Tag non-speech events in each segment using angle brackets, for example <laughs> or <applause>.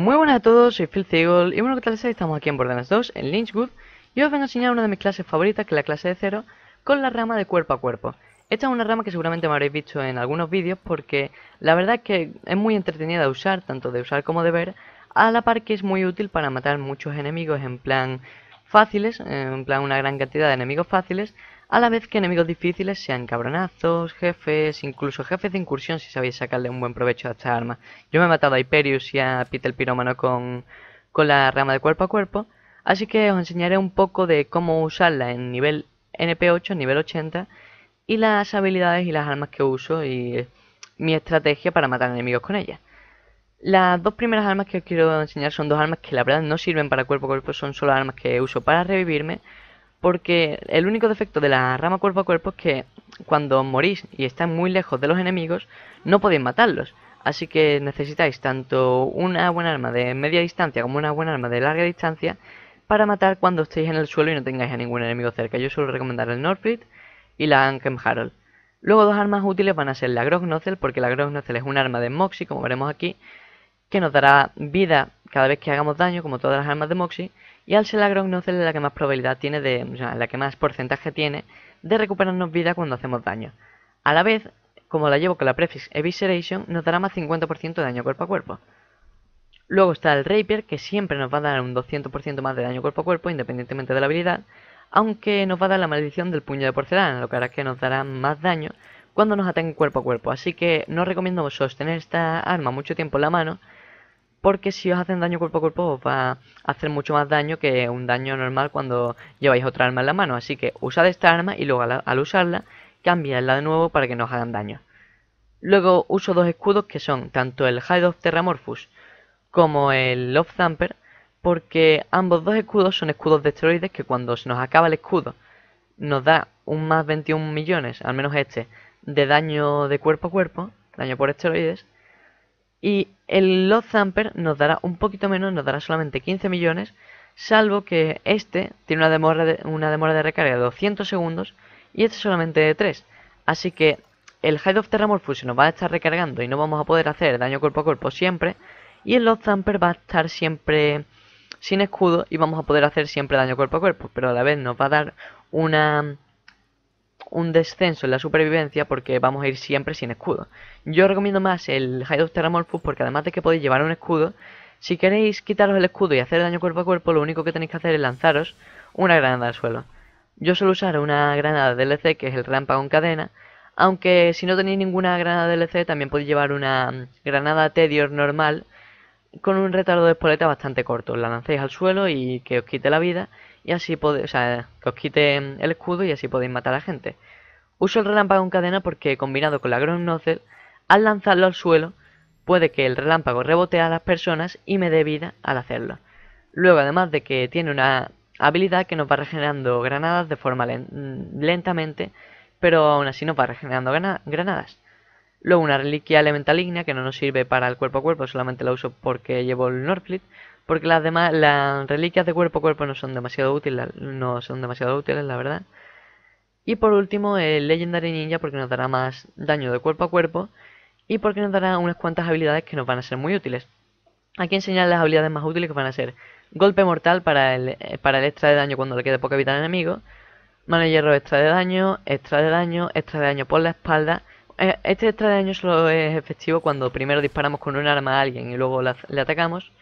Muy buenas a todos, soy Phil Eagle y bueno, ¿qué tal estáis? Estamos aquí en Borderlands 2, en Lynchwood y os vengo a enseñar una de mis clases favoritas, que es la clase de cero, con la rama de cuerpo a cuerpo. Esta es una rama que seguramente me habréis visto en algunos vídeos porque la verdad es que es muy entretenida de usar, tanto de usar como de ver, a la par que es muy útil para matar muchos enemigos en plan fáciles, en plan una gran cantidad de enemigos fáciles, a la vez que enemigos difíciles sean cabronazos, jefes, incluso jefes de incursión si sabéis sacarle un buen provecho a estas armas. Yo me he matado a Hyperius y a Peter el Pirómano con, con la rama de cuerpo a cuerpo, así que os enseñaré un poco de cómo usarla en nivel NP8, nivel 80, y las habilidades y las armas que uso y mi estrategia para matar enemigos con ellas. Las dos primeras armas que os quiero enseñar son dos armas que la verdad no sirven para cuerpo a cuerpo, son solo armas que uso para revivirme porque el único defecto de la rama cuerpo a cuerpo es que cuando morís y estáis muy lejos de los enemigos, no podéis matarlos. Así que necesitáis tanto una buena arma de media distancia como una buena arma de larga distancia para matar cuando estéis en el suelo y no tengáis a ningún enemigo cerca. Yo suelo recomendar el Norfrit y la Ankem Harold. Luego dos armas útiles van a ser la Grognocel, porque la Grognocel es un arma de Moxie, como veremos aquí, que nos dará vida cada vez que hagamos daño, como todas las armas de Moxie, y al no es la que más probabilidad tiene de, o sea, la que más porcentaje tiene de recuperarnos vida cuando hacemos daño. A la vez, como la llevo con la Prefix Evisceration, nos dará más 50% de daño cuerpo a cuerpo. Luego está el Rapier, que siempre nos va a dar un 200% más de daño cuerpo a cuerpo, independientemente de la habilidad, aunque nos va a dar la maldición del puño de porcelana, lo que hará que nos dará más daño cuando nos ataquen cuerpo a cuerpo. Así que no recomiendo sostener esta arma mucho tiempo en la mano, porque si os hacen daño cuerpo a cuerpo os va a hacer mucho más daño que un daño normal cuando lleváis otra arma en la mano. Así que usad esta arma y luego al, usarla cambiadla de nuevo para que no os hagan daño. Luego uso dos escudos que son tanto el Hide of Terramorphus como el Love Thumper porque ambos dos escudos son escudos de esteroides que cuando se nos acaba el escudo nos da un más 21 millones, al menos este, de daño de cuerpo a cuerpo, daño por esteroides, y el lot Zamper nos dará un poquito menos, nos dará solamente 15 millones, salvo que este tiene una demora de, una demora de recarga de 200 segundos y este solamente de 3. Así que el Hide of Terramorphus se nos va a estar recargando y no vamos a poder hacer daño cuerpo a cuerpo siempre. Y el Lost Zamper va a estar siempre sin escudo y vamos a poder hacer siempre daño cuerpo a cuerpo, pero a la vez nos va a dar una un descenso en la supervivencia porque vamos a ir siempre sin escudo. Yo recomiendo más el Hide Terramorphus porque además de que podéis llevar un escudo, si queréis quitaros el escudo y hacer daño cuerpo a cuerpo, lo único que tenéis que hacer es lanzaros una granada al suelo. Yo suelo usar una granada DLC que es el rampa con cadena, aunque si no tenéis ninguna granada DLC también podéis llevar una granada Tedior normal con un retardo de espoleta bastante corto. La lancéis al suelo y que os quite la vida. Y así podéis, o sea, que os quite el escudo y así podéis matar a la gente. Uso el relámpago en cadena porque combinado con la Grown Nozzle, al lanzarlo al suelo, puede que el relámpago rebote a las personas y me dé vida al hacerlo. Luego, además de que tiene una habilidad que nos va regenerando granadas de forma lentamente, pero aún así nos va regenerando granadas. Luego una reliquia elemental Ignea, que no nos sirve para el cuerpo a cuerpo, solamente la uso porque llevo el Norfleet. Porque las demás, las reliquias de cuerpo a cuerpo no son demasiado útiles, no son demasiado útiles, la verdad. Y por último, el Legendary Ninja porque nos dará más daño de cuerpo a cuerpo y porque nos dará unas cuantas habilidades que nos van a ser muy útiles. Aquí enseñar las habilidades más útiles que van a ser Golpe Mortal para el, eh, para el extra de daño cuando le quede poca vida al enemigo, Mano de Hierro extra de daño, extra de daño, extra de daño por la espalda, eh, este extra de daño solo es efectivo cuando primero disparamos con un arma a alguien y luego le atacamos.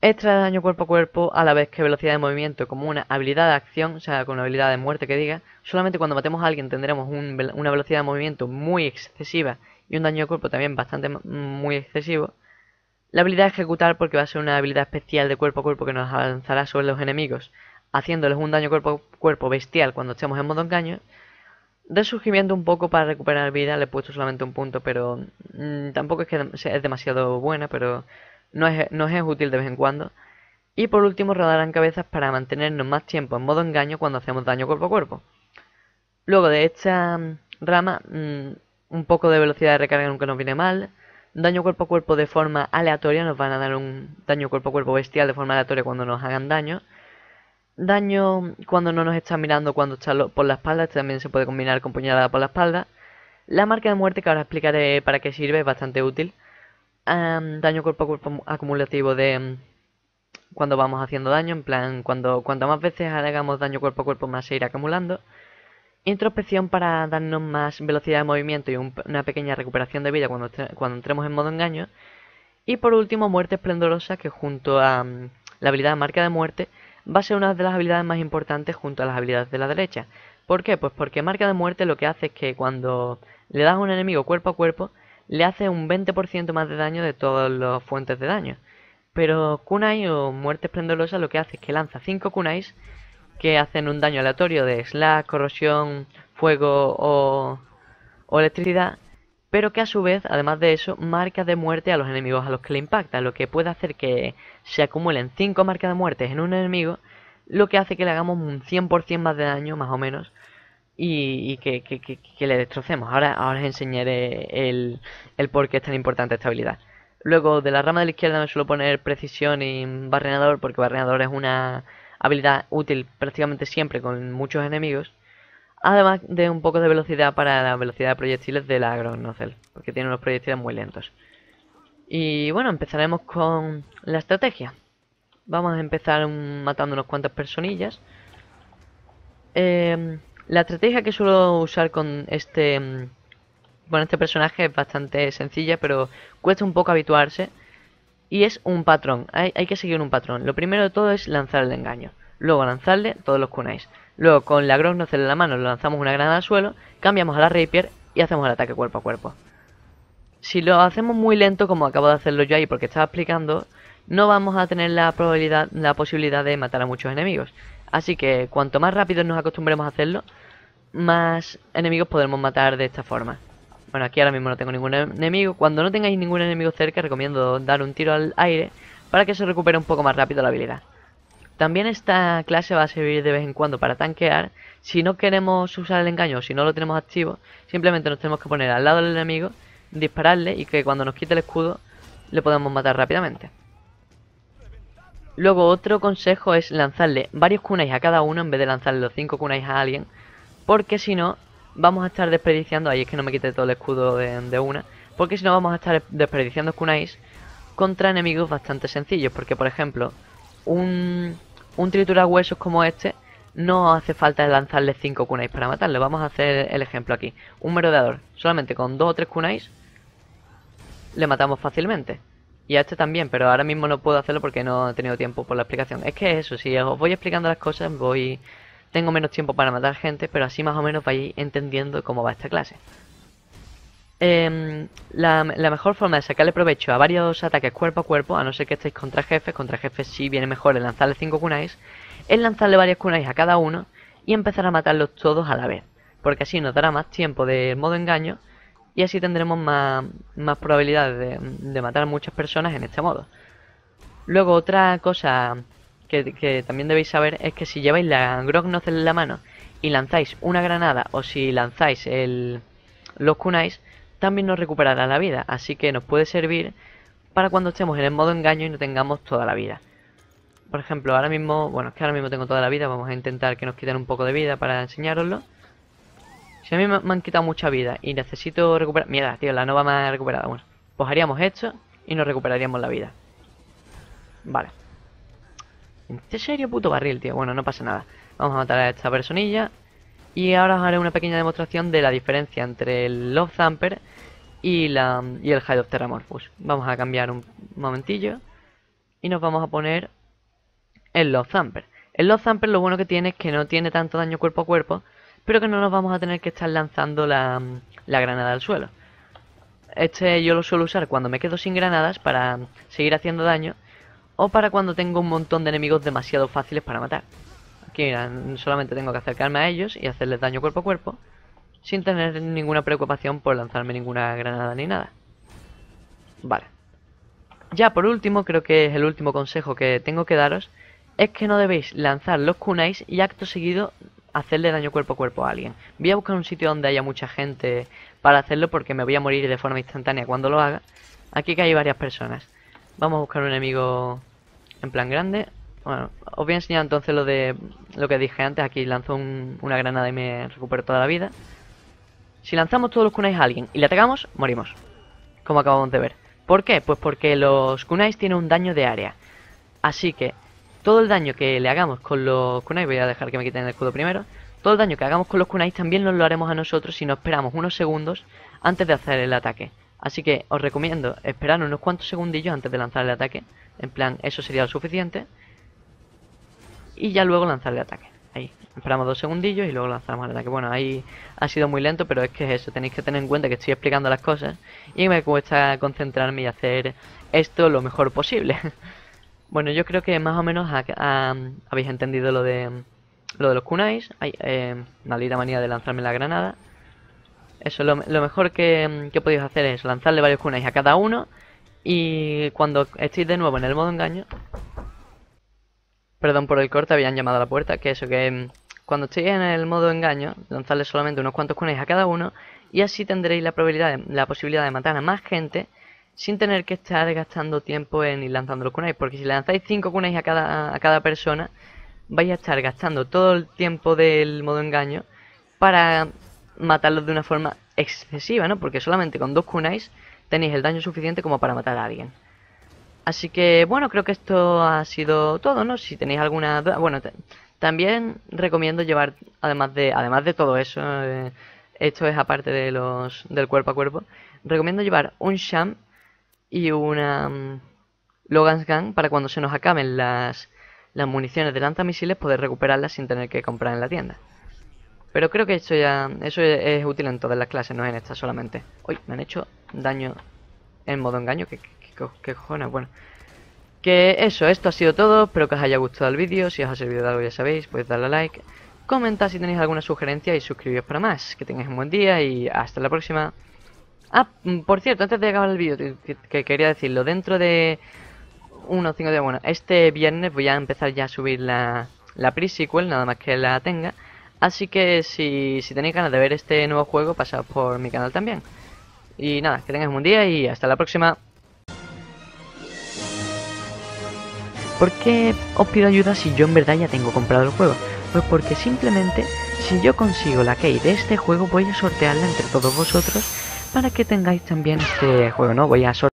Extra de daño cuerpo a cuerpo a la vez que velocidad de movimiento como una habilidad de acción, o sea, con la habilidad de muerte que diga. Solamente cuando matemos a alguien tendremos una velocidad de movimiento muy excesiva y un daño de cuerpo también bastante muy excesivo. La habilidad de ejecutar porque va a ser una habilidad especial de cuerpo a cuerpo que nos avanzará sobre los enemigos, haciéndoles un daño cuerpo a cuerpo bestial cuando estemos en modo engaño. Resurgimiento un poco para recuperar vida, le he puesto solamente un punto, pero mm, tampoco es que es demasiado buena, pero no es, útil de vez en cuando. Y por último rodarán cabezas para mantenernos más tiempo en modo engaño cuando hacemos daño cuerpo a cuerpo. Luego de esta mm, rama, mm, un poco de velocidad de recarga nunca nos viene mal. Daño cuerpo a cuerpo de forma aleatoria, nos van a dar un daño cuerpo a cuerpo bestial de forma aleatoria cuando nos hagan daño. Daño cuando no nos está mirando, cuando está por la espalda, este también se puede combinar con puñalada por la espalda. La marca de muerte, que ahora explicaré para qué sirve, es bastante útil. daño cuerpo a cuerpo acumulativo de mm, cuando vamos haciendo daño, en plan, cuando cuanto más veces hagamos daño cuerpo a cuerpo, más se irá acumulando. Introspección para darnos más velocidad de movimiento y una pequeña recuperación de vida cuando, cuando entremos en modo engaño. Y por último, muerte esplendorosa, que junto a mm, la habilidad marca de muerte va a ser una de las habilidades más importantes junto a las habilidades de la derecha. ¿Por qué? Pues porque marca de muerte lo que hace es que cuando le das a un enemigo cuerpo a cuerpo, le hace un 20% más de daño de todas las fuentes de daño. Pero Kunai o muerte esplendorosa lo que hace es que lanza 5 Kunais que hacen un daño aleatorio de slash, corrosión, fuego o electricidad pero que a su vez, además de eso, marca de muerte a los enemigos a los que le impacta, lo que puede hacer que se acumulen 5 marcas de muerte en un enemigo, lo que hace que le hagamos un 100% más de daño, más o menos, y, que, le destrocemos. Ahora, ahora os enseñaré el, el por qué es tan importante esta habilidad. Luego, de la rama de la izquierda me suelo poner precisión y barrenador, porque barrenador es una habilidad útil prácticamente siempre con muchos enemigos. Además de un poco de velocidad para la velocidad de proyectiles de la Grognocel, porque tiene unos proyectiles muy lentos. Y bueno, empezaremos con la estrategia. Vamos a empezar matando unos cuantas personillas. Em, la estrategia que suelo usar con este, con em, este personaje es bastante sencilla, pero cuesta un poco habituarse. Y es un patrón, hay que seguir un patrón. Lo primero de todo es lanzar el engaño. Luego lanzarle todos los kunais. Luego con la Grognocel en la mano lanzamos una granada al suelo, cambiamos a la Rapier y hacemos el ataque cuerpo a cuerpo. Si lo hacemos muy lento como acabo de hacerlo yo ahí porque estaba explicando, no vamos a tener la, probabilidad, la posibilidad de matar a muchos enemigos. Así que cuanto más rápido nos acostumbremos a hacerlo, más enemigos podremos matar de esta forma. Bueno, aquí ahora mismo no tengo ningún enemigo. Cuando no tengáis ningún enemigo cerca, recomiendo dar un tiro al aire para que se recupere un poco más rápido la habilidad. También esta clase va a servir de vez en cuando para tanquear. Si no queremos usar el engaño, si no lo tenemos activo, simplemente nos tenemos que poner al lado del enemigo, dispararle y que cuando nos quite el escudo le podamos matar rápidamente. Luego otro consejo es lanzarle varios kunais a cada uno en vez de lanzarle los 5 kunais a alguien. Porque si no, vamos a estar desperdiciando... Ahí es que no me quite todo el escudo de, de una. Porque si no, vamos a estar desperdiciando kunais contra enemigos bastante sencillos. Porque por ejemplo, un, un huesos como este no hace falta lanzarle 5 kunais para matarle. Vamos a hacer el ejemplo aquí. Un merodeador, solamente con 2 o 3 kunais, le matamos fácilmente. Y a este también, pero ahora mismo no puedo hacerlo porque no he tenido tiempo por la explicación. Es que eso, si os voy explicando las cosas, voy tengo menos tiempo para matar gente, pero así más o menos vais entendiendo cómo va esta clase. Em, la, mejor forma de sacarle provecho a varios ataques cuerpo a cuerpo, a no ser que estéis contra jefes, contra jefes sí viene mejor el lanzarle 5 kunais, es lanzarle varios kunais a cada uno y empezar a matarlos todos a la vez, porque así nos dará más tiempo de modo engaño y así tendremos más, probabilidades de, matar a muchas personas en este modo. Luego otra cosa que, también debéis saber es que si lleváis la grognoth en la mano y lanzáis una granada o si lanzáis el, los kunais, también nos recuperará la vida, así que nos puede servir para cuando estemos en el modo engaño y no tengamos toda la vida. Por ejemplo, ahora mismo, bueno, es que ahora mismo tengo toda la vida, vamos a intentar que nos quiten un poco de vida para enseñaroslo Si a mí me han quitado mucha vida y necesito recuperar... Mierda, tío, la nova me ha recuperado. Bueno, pues haríamos esto y nos recuperaríamos la vida. Vale. Este serio, puto barril, tío? Bueno, no pasa nada. Vamos a matar a esta personilla. Y ahora os haré una pequeña demostración de la diferencia entre el Love Zamper y, la, el Hide of Terramorphus. Vamos a cambiar un momentillo y nos vamos a poner el Love Zamper. El Love Zamper lo bueno que tiene es que no tiene tanto daño cuerpo a cuerpo, pero que no nos vamos a tener que estar lanzando la, la granada al suelo. Este yo lo suelo usar cuando me quedo sin granadas para seguir haciendo daño o para cuando tengo un montón de enemigos demasiado fáciles para matar solamente tengo que acercarme a ellos y hacerles daño cuerpo a cuerpo, sin tener ninguna preocupación por lanzarme ninguna granada ni nada. Vale. Ya por último, creo que es el último consejo que tengo que daros, es que no debéis lanzar los kunais y acto seguido hacerle daño cuerpo a cuerpo a alguien. Voy a buscar un sitio donde haya mucha gente para hacerlo porque me voy a morir de forma instantánea cuando lo haga. Aquí que hay varias personas. Vamos a buscar un enemigo en plan grande. Bueno, os voy a enseñar entonces lo de lo que dije antes. Aquí lanzó una granada y me recuperó toda la vida. Si lanzamos todos los kunais a alguien y le atacamos, morimos. Como acabamos de ver. ¿Por qué? Pues porque los kunais tienen un daño de área. Así que todo el daño que le hagamos con los kunais, voy a dejar que me quiten el escudo primero. Todo el daño que hagamos con los kunais también nos lo haremos a nosotros si no esperamos unos segundos antes de hacer el ataque. Así que os recomiendo esperar unos cuantos segundillos antes de lanzar el ataque. En plan, eso sería lo suficiente y ya luego lanzar el ataque. Ahí, esperamos dos segundillos y luego lanzamos el ataque. Bueno, ahí ha sido muy lento, pero es que es eso, tenéis que tener en cuenta que estoy explicando las cosas y me cuesta concentrarme y hacer esto lo mejor posible. <laughs> bueno, yo creo que más o menos habéis entendido lo de lo de los kunais. Hay eh, maldita manía de lanzarme la granada. Eso, lo, mejor que, que, podéis hacer es lanzarle varios kunais a cada uno y cuando estéis de nuevo en el modo engaño, Perdón por el corte, habían llamado a la puerta. Que eso, que mm, cuando estéis en el modo engaño, lanzadle solamente unos cuantos kunais a cada uno. Y así tendréis la, probabilidad la posibilidad de matar a más gente sin tener que estar gastando tiempo en ir lanzando los kunais. Porque si lanzáis 5 kunais a cada, a cada persona, vais a estar gastando todo el tiempo del modo engaño para matarlos de una forma excesiva, ¿no? Porque solamente con dos kunais tenéis el daño suficiente como para matar a alguien. Así que bueno, creo que esto ha sido todo, ¿no? Si tenéis alguna duda, bueno, también recomiendo llevar, además de, además de todo eso, eh, esto es aparte de los, del cuerpo a cuerpo, recomiendo llevar un sham y una mm, Logan's Gun para cuando se nos acaben las, municiones de lanzamisiles poder recuperarlas sin tener que comprar en la tienda. Pero creo que esto ya, eso es útil en todas las clases, no en esta solamente. Uy, me han hecho daño en modo engaño, que cojones bueno. Que eso, esto ha sido todo, espero que os haya gustado el vídeo, si os ha servido de algo ya sabéis, Podéis pues darle a like, comentad si tenéis alguna sugerencia y suscribiros para más. Que tengáis un buen día y hasta la próxima. Ah, mm, por cierto, antes de acabar el vídeo, que, quería decirlo, dentro de unos 5 días, bueno, este viernes voy a empezar ya a subir la, la pre-sequel, nada más que la tenga. Así que si, si tenéis ganas de ver este nuevo juego, pasad por mi canal también. Y nada, que tengáis un buen día y hasta la próxima. ¿Por qué os pido ayuda si yo en verdad ya tengo comprado el juego? Pues porque simplemente si yo consigo la key de este juego voy a sortearla entre todos vosotros para que tengáis también este juego, ¿no? Voy a sortear